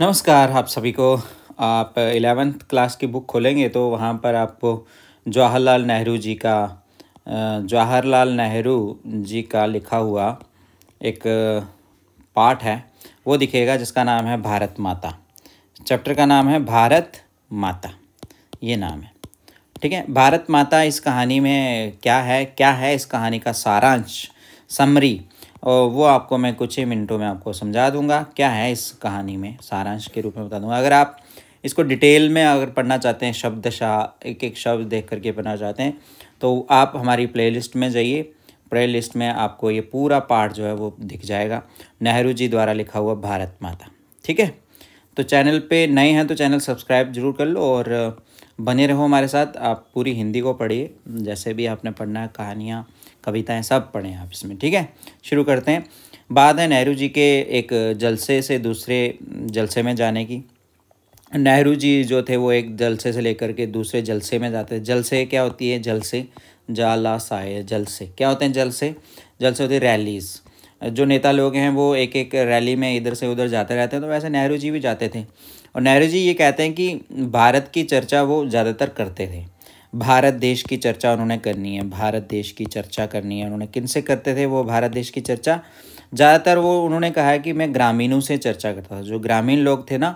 नमस्कार आप सभी को आप एलेवेंथ क्लास की बुक खोलेंगे तो वहाँ पर आपको जवाहरलाल नेहरू जी का जवाहरलाल नेहरू जी का लिखा हुआ एक पाठ है वो दिखेगा जिसका नाम है भारत माता चैप्टर का नाम है भारत माता ये नाम है ठीक है भारत माता इस कहानी में क्या है क्या है इस कहानी का सारांश समरी और वो आपको मैं कुछ ही मिनटों में आपको समझा दूंगा क्या है इस कहानी में सारांश के रूप में बता दूंगा अगर आप इसको डिटेल में अगर पढ़ना चाहते हैं शब्द शाह एक एक शब्द देख करके पढ़ना चाहते हैं तो आप हमारी प्लेलिस्ट में जाइए प्लेलिस्ट में आपको ये पूरा पार्ट जो है वो दिख जाएगा नेहरू जी द्वारा लिखा हुआ भारत माता ठीक है तो चैनल पे नए हैं तो चैनल सब्सक्राइब जरूर कर लो और बने रहो हमारे साथ आप पूरी हिंदी को पढ़िए जैसे भी आपने पढ़ना है कहानियाँ कविताएँ सब पढ़ें आप इसमें ठीक है शुरू करते हैं बात है नेहरू जी के एक जलसे से दूसरे जलसे में जाने की नेहरू जी जो थे वो एक जलसे से लेकर के दूसरे जलसे में जाते हैं जलसे क्या होती है जलसे जाला साय जलसे क्या होते हैं जलसे जलसे होते हैं रैलीज़ जो नेता लोग हैं वो एक एक रैली में इधर से उधर जाते रहते हैं तो वैसे नेहरू जी भी जाते थे और नेहरू जी ये कहते हैं कि भारत की चर्चा वो ज़्यादातर करते थे भारत देश की चर्चा उन्होंने करनी है भारत देश की चर्चा करनी है उन्होंने किन से करते थे वो भारत देश की चर्चा ज़्यादातर वो उन्होंने कहा है कि मैं ग्रामीणों से चर्चा करता था जो ग्रामीण लोग थे ना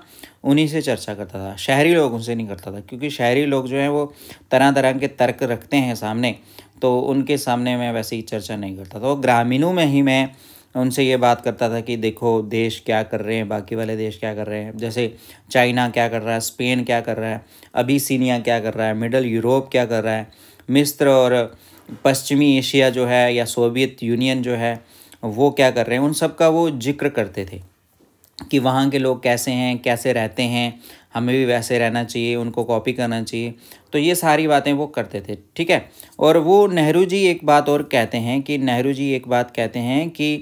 उन्हीं से चर्चा करता था शहरी लोग उनसे नहीं करता था क्योंकि शहरी लोग जो हैं वो तरह तरह के तर्क रखते हैं सामने तो उनके सामने मैं वैसे ही चर्चा नहीं करता तो ग्रामीणों में ही मैं उनसे ये बात करता था कि देखो देश क्या कर रहे हैं बाकी वाले देश क्या कर रहे हैं जैसे चाइना क्या कर रहा है स्पेन क्या कर रहा है अभी सीनिया क्या कर रहा है मिडल यूरोप क्या कर रहा है मिस्र और पश्चिमी एशिया जो है या सोवियत यूनियन जो है वो क्या कर रहे हैं उन सब का वो जिक्र करते थे कि वहाँ के लोग कैसे हैं कैसे रहते हैं हमें भी वैसे रहना चाहिए उनको कॉपी करना चाहिए तो ये सारी बातें वो करते थे ठीक है और वो नेहरू जी एक बात और कहते हैं कि नेहरू जी एक बात कहते हैं कि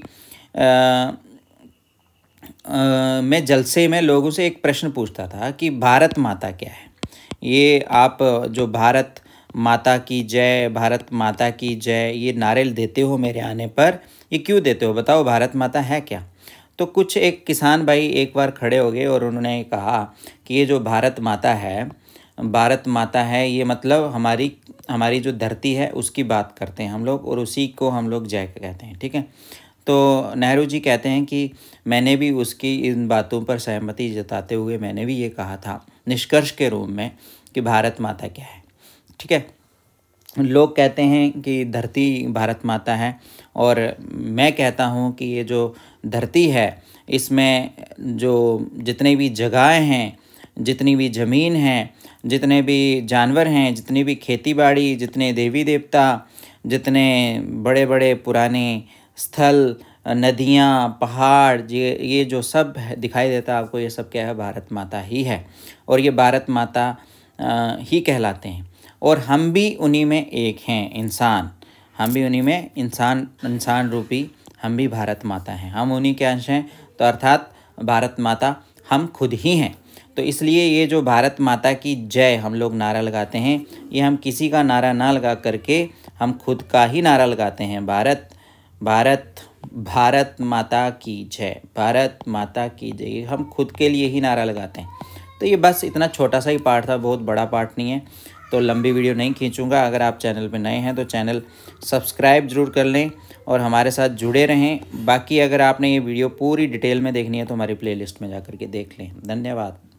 आ, आ, मैं जलसे में लोगों से एक प्रश्न पूछता था कि भारत माता क्या है ये आप जो भारत माता की जय भारत माता की जय ये नारे देते हो मेरे आने पर ये क्यों देते हो बताओ भारत माता है क्या तो कुछ एक किसान भाई एक बार खड़े हो गए और उन्होंने कहा कि ये जो भारत माता है भारत माता है ये मतलब हमारी हमारी जो धरती है उसकी बात करते हैं हम लोग और उसी को हम लोग जय कहते हैं ठीक है तो नेहरू जी कहते हैं कि मैंने भी उसकी इन बातों पर सहमति जताते हुए मैंने भी ये कहा था निष्कर्ष के रूप में कि भारत माता क्या है ठीक है लोग कहते हैं कि धरती भारत माता है और मैं कहता हूँ कि ये जो धरती है इसमें जो जितने भी जगहें हैं जितनी भी ज़मीन हैं जितने भी जानवर हैं जितनी भी खेती बाड़ी जितने देवी देवता जितने बड़े बड़े पुराने स्थल नदियाँ पहाड़ ये ये जो सब दिखाई देता है आपको ये सब क्या है भारत माता ही है और ये भारत माता ही कहलाते हैं और हम भी उन्हीं में एक हैं इंसान हम भी उन्हीं में इंसान इंसान रूपी हम भी भारत माता हैं हम उन्हीं के अंश हैं तो अर्थात भारत माता हम खुद ही हैं तो इसलिए ये जो भारत माता की जय हम लोग नारा लगाते हैं ये हम किसी का नारा ना लगा करके हम खुद का ही नारा लगाते हैं भारत भारत भारत माता की जय भारत माता की जय हम खुद के लिए ही नारा लगाते हैं तो ये बस इतना छोटा सा ही पार्ट था बहुत बड़ा पार्ट नहीं है तो लंबी वीडियो नहीं खींचूंगा अगर आप चैनल पर नए हैं तो चैनल सब्सक्राइब ज़रूर कर लें और हमारे साथ जुड़े रहें बाकी अगर आपने ये वीडियो पूरी डिटेल में देखनी है तो हमारी प्लेलिस्ट में जा के देख लें धन्यवाद